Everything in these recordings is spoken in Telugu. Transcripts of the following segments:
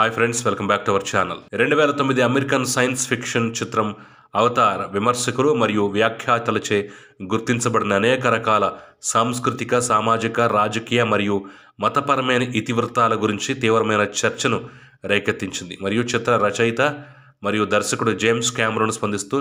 hi friends welcome back to our channel రెండు వేల తొమ్మిది అమెరికన్ సైన్స్ ఫిక్షన్ చిత్రం అవతార్ విమర్శకులు మరియు వ్యాఖ్యాతలచే గుర్తించబడిన అనేక రకాల సాంస్కృతిక సామాజిక రాజకీయ మరియు మతపరమైన ఇతివృత్తాల గురించి తీవ్రమైన చర్చను రేకెత్తించింది మరియు చిత్ర రచయిత మరియు దర్శకుడు జేమ్స్ క్యామరూన్ స్పందిస్తూ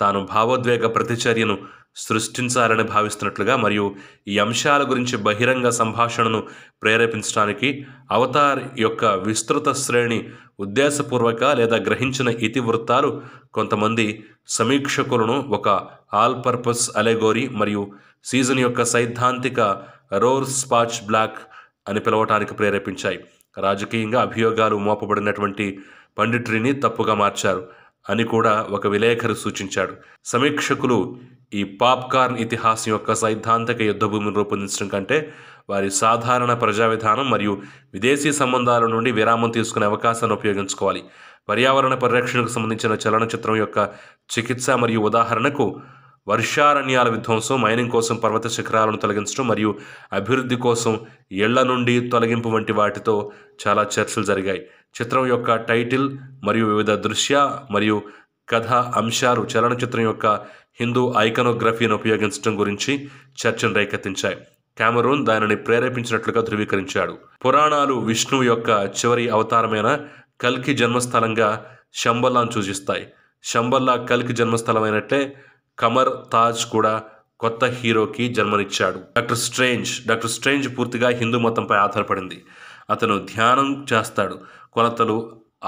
తాను భావోద్వేగ ప్రతిచర్యను సృష్టించాలని భావిస్తున్నట్లుగా మరియు ఈ అంశాల గురించి బహిరంగ సంభాషణను ప్రేరేపించడానికి అవతార్ యొక్క విస్తృత శ్రేణి ఉద్దేశపూర్వక లేదా గ్రహించిన ఇతివృత్తాలు కొంతమంది సమీక్షకులను ఒక ఆల్ పర్పస్ అలెగోరీ మరియు సీజన్ యొక్క సైద్ధాంతిక రోర్ స్పాచ్ బ్లాక్ అని పిలవటానికి ప్రేరేపించాయి రాజకీయంగా అభియోగాలు మోపబడినటువంటి పండిట్రీని తప్పుగా మార్చారు అని కూడా ఒక విలేఖరు సూచించాడు సమీక్షకులు ఈ పాప్కార్న్ ఇతిహాసం యొక్క సైద్ధాంతిక యుద్ధభూమిని రూపొందించడం కంటే వారి సాధారణ ప్రజా విధానం మరియు విదేశీ సంబంధాల నుండి విరామం తీసుకునే అవకాశాన్ని ఉపయోగించుకోవాలి పర్యావరణ పరిరక్షణకు సంబంధించిన చలనచిత్రం యొక్క చికిత్స మరియు ఉదాహరణకు వర్షారణ్యాల విధ్వంసం మైనింగ్ కోసం పర్వత శిఖరాలను తొలగించడం మరియు అభివృద్ధి కోసం ఇళ్ల నుండి తొలగింపు వంటి వాటితో చాలా చర్చలు జరిగాయి చిత్రం యొక్క టైటిల్ మరియు వివిధ దృశ్య మరియు కథ అంశాలు చలనచిత్రం యొక్క హిందూ ఐకనోగ్రఫీని ఉపయోగించడం గురించి చర్చను రేకెత్తించాయి కెమెరూన్ దానిని ప్రేరేపించినట్లుగా ధృవీకరించాడు పురాణాలు విష్ణువు యొక్క చివరి అవతారమైన కల్కి జన్మస్థలంగా శంబల్లాను సూచిస్తాయి శంబల్లా కల్కి జన్మస్థలమైనట్టే కమర్ తాజ్ కూడా కొత్త హీరోకి జన్మనిచ్చాడు డాక్టర్ స్ట్రేంజ్ డాక్టర్ స్ట్రేంజ్ పూర్తిగా హిందూ మతంపై ఆధారపడింది అతను ధ్యానం చేస్తాడు కొలతలు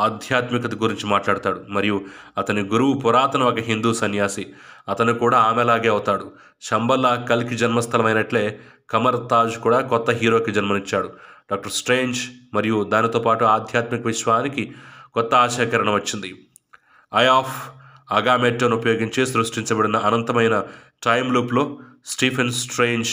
ఆధ్యాత్మికత గురించి మాట్లాడతాడు మరియు అతని గురువు పురాతన ఒక హిందూ సన్యాసి అతను కూడా ఆమెలాగే అవుతాడు శంబల్లా కల్కి జన్మస్థలమైనట్లే కమర్ తాజ్ కూడా కొత్త హీరోకి జన్మనిచ్చాడు డాక్టర్ స్ట్రేంజ్ మరియు దానితో పాటు ఆధ్యాత్మిక విశ్వానికి కొత్త ఆశాకరణ వచ్చింది ఐ ఆఫ్ అగామెట్టోను ఉపయోగించి సృష్టించబడిన అనంతమైన టైమ్ లూప్లో స్టీఫెన్ స్ట్రేంజ్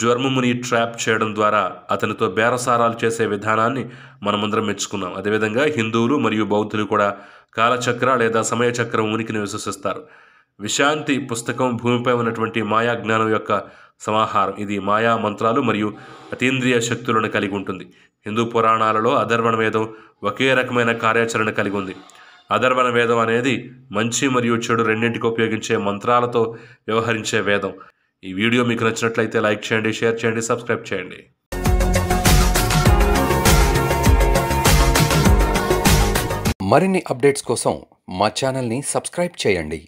జ్వర్మముని ట్రాప్ చేయడం ద్వారా అతనితో బేరసారాలు చేసే విధానాన్ని మనమందరం మెచ్చుకున్నాం అదేవిధంగా హిందువులు మరియు బౌద్ధులు కూడా కాలచక్ర లేదా సమయచక్రం ఉనికిని విశ్వసిస్తారు విశాంతి పుస్తకం భూమిపై ఉన్నటువంటి మాయా జ్ఞానం యొక్క సమాహారం ఇది మాయా మంత్రాలు మరియు అతీంద్రియ శక్తులను కలిగి ఉంటుంది హిందూ పురాణాలలో అధర్వణ వేదం ఒకే రకమైన కార్యాచరణ కలిగి ఉంది అధర్వణ వేదం అనేది మంచి మరియు చెడు రెండింటికి ఉపయోగించే మంత్రాలతో వ్యవహరించే వేదం ఈ వీడియో మీకు నచ్చినట్లయితే లైక్ చేయండి షేర్ చేయండి సబ్స్క్రైబ్ చేయండి మరిన్ని అప్డేట్స్ కోసం మా ఛానల్ని సబ్స్క్రైబ్ చేయండి